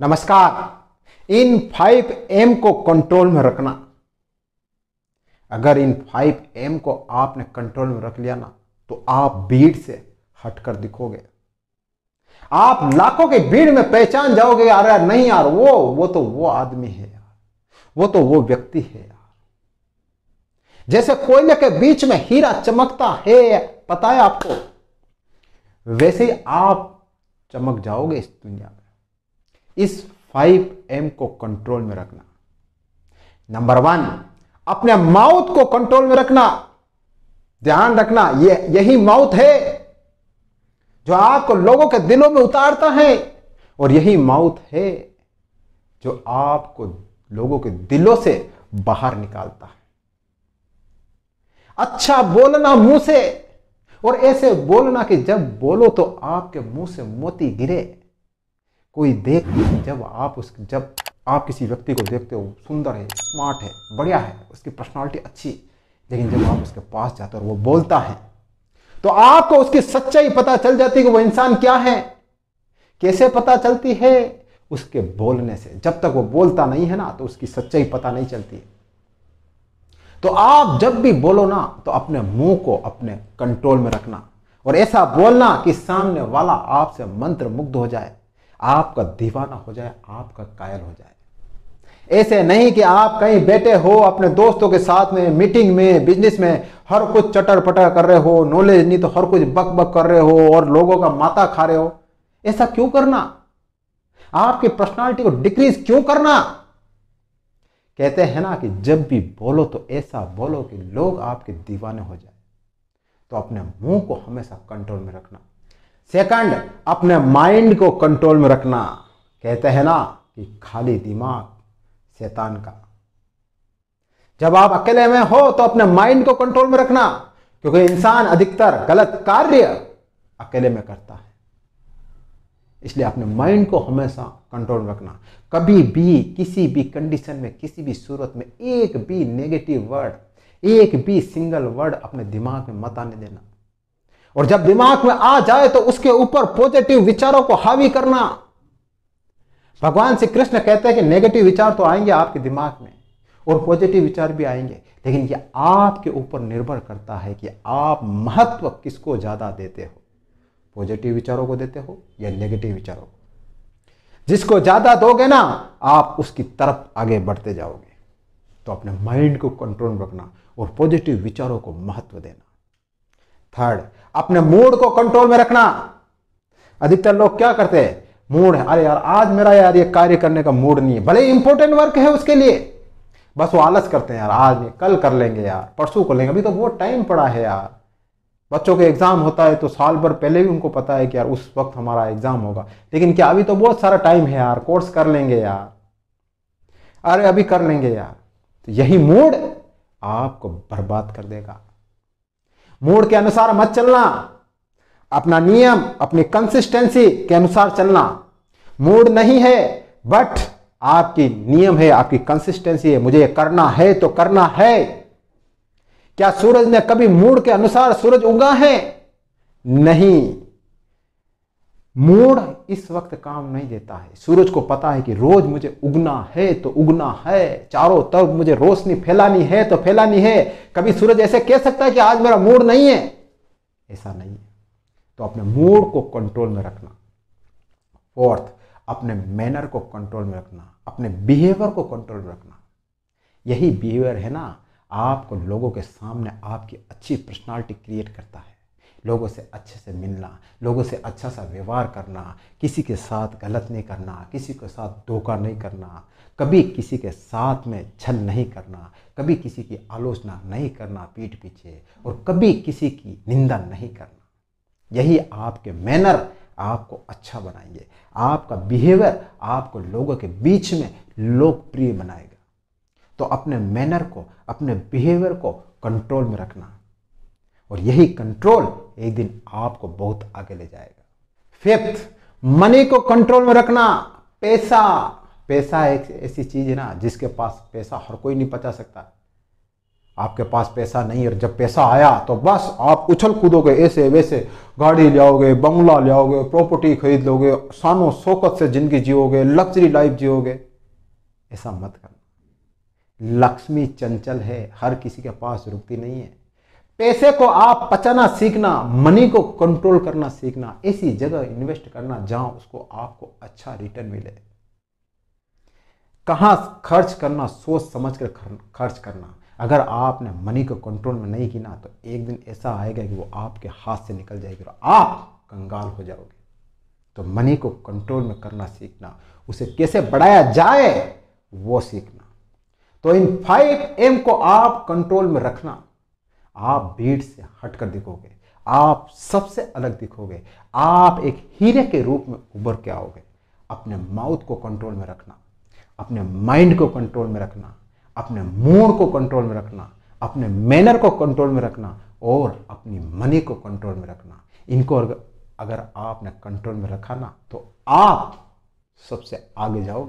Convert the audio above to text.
नमस्कार इन five M को कंट्रोल में रखना अगर इन फाइव एम को आपने कंट्रोल में रख लिया ना तो आप भीड़ से हटकर दिखोगे आप लाखों के भीड़ में पहचान जाओगे यार यार नहीं यार वो वो तो वो आदमी है यार वो तो वो व्यक्ति है यार जैसे कोयले के बीच में हीरा चमकता है पता है आपको वैसे ही आप चमक जाओगे इस दुनिया में इस फाइव एम को कंट्रोल में रखना नंबर वन अपने माउथ को कंट्रोल में रखना ध्यान रखना ये यही माउथ है जो आपको लोगों के दिलों में उतारता है और यही माउथ है जो आपको लोगों के दिलों से बाहर निकालता है अच्छा बोलना मुंह से और ऐसे बोलना कि जब बोलो तो आपके मुंह से मोती गिरे कोई देख जब आप उस जब आप किसी व्यक्ति को देखते हो सुंदर है स्मार्ट है बढ़िया है उसकी पर्सनालिटी अच्छी है लेकिन जब आप उसके पास जाते हो वो बोलता है तो आपको उसकी सच्चाई पता चल जाती है कि वो इंसान क्या है कैसे पता चलती है उसके बोलने से जब तक वो बोलता नहीं है ना तो उसकी सच्चाई पता नहीं चलती है तो आप जब भी बोलो ना तो अपने मुंह को अपने कंट्रोल में रखना और ऐसा बोलना कि सामने वाला आपसे मंत्र मुग्ध हो जाए आपका दीवाना हो जाए आपका कायल हो जाए ऐसे नहीं कि आप कहीं बैठे हो अपने दोस्तों के साथ में मीटिंग में बिजनेस में हर कुछ चटर पटर कर रहे हो नॉलेज नहीं तो हर कुछ बक बक कर रहे हो और लोगों का माता खा रहे हो ऐसा क्यों करना आपकी पर्सनालिटी को डिक्रीज क्यों करना कहते हैं ना कि जब भी बोलो तो ऐसा बोलो कि लोग आपके दीवाने हो जाए तो अपने मुंह को हमेशा कंट्रोल में रखना सेकंड अपने माइंड को कंट्रोल में रखना कहते हैं ना कि खाली दिमाग शैतान का जब आप अकेले में हो तो अपने माइंड को कंट्रोल में रखना क्योंकि इंसान अधिकतर गलत कार्य अकेले में करता है इसलिए अपने माइंड को हमेशा कंट्रोल में रखना कभी भी किसी भी कंडीशन में किसी भी सूरत में एक भी नेगेटिव वर्ड एक भी सिंगल वर्ड अपने दिमाग में मत आने देना और जब दिमाग में आ जाए तो उसके ऊपर पॉजिटिव विचारों को हावी करना भगवान श्री कृष्ण कहते हैं कि नेगेटिव विचार तो आएंगे आपके दिमाग में और पॉजिटिव विचार भी आएंगे लेकिन ये आपके ऊपर निर्भर करता है कि आप महत्व किसको ज़्यादा देते हो पॉजिटिव विचारों को देते हो या नेगेटिव विचारों को जिसको ज़्यादा दोगे ना आप उसकी तरफ आगे बढ़ते जाओगे तो अपने माइंड को कंट्रोल रखना और पॉजिटिव विचारों को महत्व देना थर्ड अपने मूड को कंट्रोल में रखना अधिकतर लोग क्या करते हैं मूड है अरे यार आज मेरा यार ये कार्य करने का मूड नहीं है भले इंपॉर्टेंट वर्क है उसके लिए बस वो आलस करते हैं यार आज नहीं कल कर लेंगे यार परसों कर लेंगे अभी तो बहुत टाइम पड़ा है यार बच्चों के एग्ज़ाम होता है तो साल भर पहले भी उनको पता है कि यार उस वक्त हमारा एग्ज़ाम होगा लेकिन क्या अभी तो बहुत सारा टाइम है यार कोर्स कर लेंगे यार अरे अभी कर लेंगे यार तो यही मूड आपको बर्बाद कर देगा मूड के अनुसार मत चलना अपना नियम अपनी कंसिस्टेंसी के अनुसार चलना मूड नहीं है बट आपकी नियम है आपकी कंसिस्टेंसी है मुझे करना है तो करना है क्या सूरज ने कभी मूड के अनुसार सूरज उगा है नहीं मूड इस वक्त काम नहीं देता है सूरज को पता है कि रोज मुझे उगना है तो उगना है चारों तरफ मुझे रोशनी फैलानी है तो फैलानी है कभी सूरज ऐसे कह सकता है कि आज मेरा मूड नहीं है ऐसा नहीं है तो अपने मूड को कंट्रोल में रखना फोर्थ अपने मैनर को कंट्रोल में रखना अपने बिहेवियर को कंट्रोल में रखना यही बिहेवियर है ना आपको लोगों के सामने आपकी अच्छी पर्सनालिटी क्रिएट करता है लोगों से अच्छे से मिलना लोगों से अच्छा सा व्यवहार करना किसी के साथ गलत नहीं करना किसी के साथ धोखा नहीं करना कभी किसी के साथ में छल नहीं करना कभी किसी की आलोचना नहीं करना पीठ पीछे और कभी किसी की निंदा नहीं करना यही आपके मैनर आपको अच्छा बनाएंगे आपका बिहेवियर आपको लोगों के बीच में लोकप्रिय बनाएगा तो अपने मैनर को अपने बिहेवियर को कंट्रोल में रखना और यही कंट्रोल एक दिन आपको बहुत आगे ले जाएगा फिफ्थ मनी को कंट्रोल में रखना पैसा पैसा एक ऐसी चीज है ना जिसके पास पैसा हर कोई नहीं पचा सकता आपके पास पैसा नहीं और जब पैसा आया तो बस आप उछल कूदोगे ऐसे वैसे गाड़ी ले आओगे बंगला ले आओगे प्रॉपर्टी खरीद लोगे सानो शोकत से जिंदगी जियोगे लग्जरी लाइफ जियोगे ऐसा मत करना लक्ष्मी चंचल है हर किसी के पास रुकती नहीं है पैसे को आप बचाना सीखना मनी को कंट्रोल करना सीखना ऐसी जगह इन्वेस्ट करना जहां उसको आपको अच्छा रिटर्न मिले कहां खर्च करना सोच समझ कर खर्च करना अगर आपने मनी को कंट्रोल में नहीं किया तो एक दिन ऐसा आएगा कि वो आपके हाथ से निकल जाएगी और आप कंगाल हो जाओगे तो मनी को कंट्रोल में करना सीखना उसे कैसे बढ़ाया जाए वो सीखना तो इन फाइव एम को आप कंट्रोल में रखना आप भीड़ से हट कर दिखोगे आप सबसे अलग दिखोगे आप एक हीरे के रूप में उभर के आओगे अपने माउथ को कंट्रोल में रखना अपने माइंड को कंट्रोल में रखना अपने मूड को कंट्रोल में रखना अपने मैनर को कंट्रोल में रखना और अपनी मनी को कंट्रोल में रखना इनको अगर आपने कंट्रोल में रखा ना तो आप सबसे आगे जाओगे